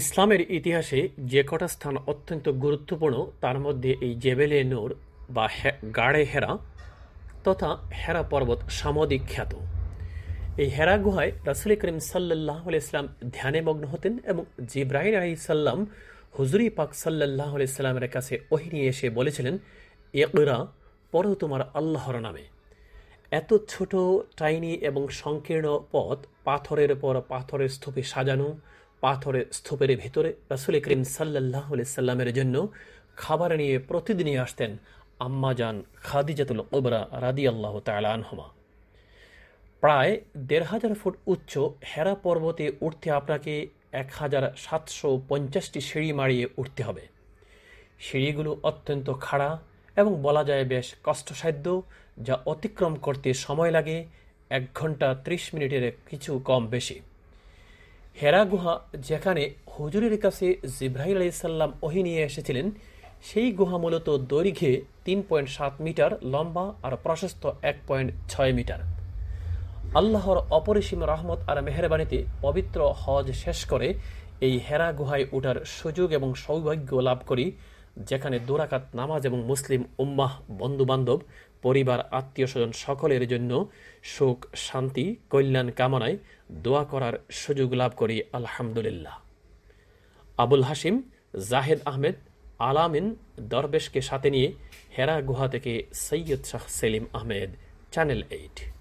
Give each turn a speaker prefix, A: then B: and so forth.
A: ইসলামের ইতিহাসে যে কটা স্থান অত্যন্ত গুরুত্বপূর্ণ তার মধ্যে এই জেবেলে নূর বা গাড়ে হেরা তথা হেরা পর্বত সামদিক খ্যাত এই হেরা গুহায় রাসুল করিম সাল্লাহ ইসলাম ধ্যানে মগ্ন হতেন এবং জিব্রাহিম আলি সাল্লাম হুজুরি পাক সাল্লাহ ইসলামের কাছে ওহি নিয়ে এসে বলেছিলেন একরা পর তোমার আল্লাহর নামে এত ছোট টাইনি এবং সংকীর্ণ পথ পাথরের পর পাথরের স্তূপে সাজানো পাথরের স্তূপের ভেতরে রাসুল করিম সাল্লাহ সাল্লামের জন্য খাবার নিয়ে প্রতিদিনই আসতেন আম্মা যান খাদিজাতুল ওবরা রাদি আল্লাহ তালহমা প্রায় দেড় হাজার ফুট উচ্চ হেরা পর্বতে উঠতে আপনাকে এক হাজার সাতশো পঞ্চাশটি সিঁড়ি মারিয়ে উঠতে হবে সিঁড়িগুলো অত্যন্ত খাড়া এবং বলা যায় বেশ কষ্টসাধ্য যা অতিক্রম করতে সময় লাগে এক ঘন্টা ত্রিশ মিনিটের কিছু কম বেশি হেরা গুহা যেখানে হুজুরের কাছে জিব্রাহিল আলাইসাল্লাম ওহি নিয়ে এসেছিলেন সেই গুহা মূলত দৈর্ঘ্যে তিন পয়েন্ট সাত মিটার লম্বা আর প্রশস্ত এক পয়েন্ট ছয় মিটার আল্লাহর অপরিসীম রহমত আর মেহরবানিতে পবিত্র হজ শেষ করে এই হেরা গুহায় উঠার সুযোগ এবং সৌভাগ্য লাভ করি যেখানে দোরাকাত নামাজ এবং মুসলিম উম্মাহ বন্ধুবান্ধব পরিবার আত্মীয় স্বজন সকলের জন্য সুখ শান্তি কল্যাণ কামনায় দোয়া করার সুযোগ লাভ করি আলহামদুলিল্লাহ আবুল হাসিম জাহেদ আহমেদ আলামিন দরবেশকে সাথে নিয়ে হেরা গুহা থেকে সৈয়দ শাহ সেলিম আহমেদ চ্যানেল এইট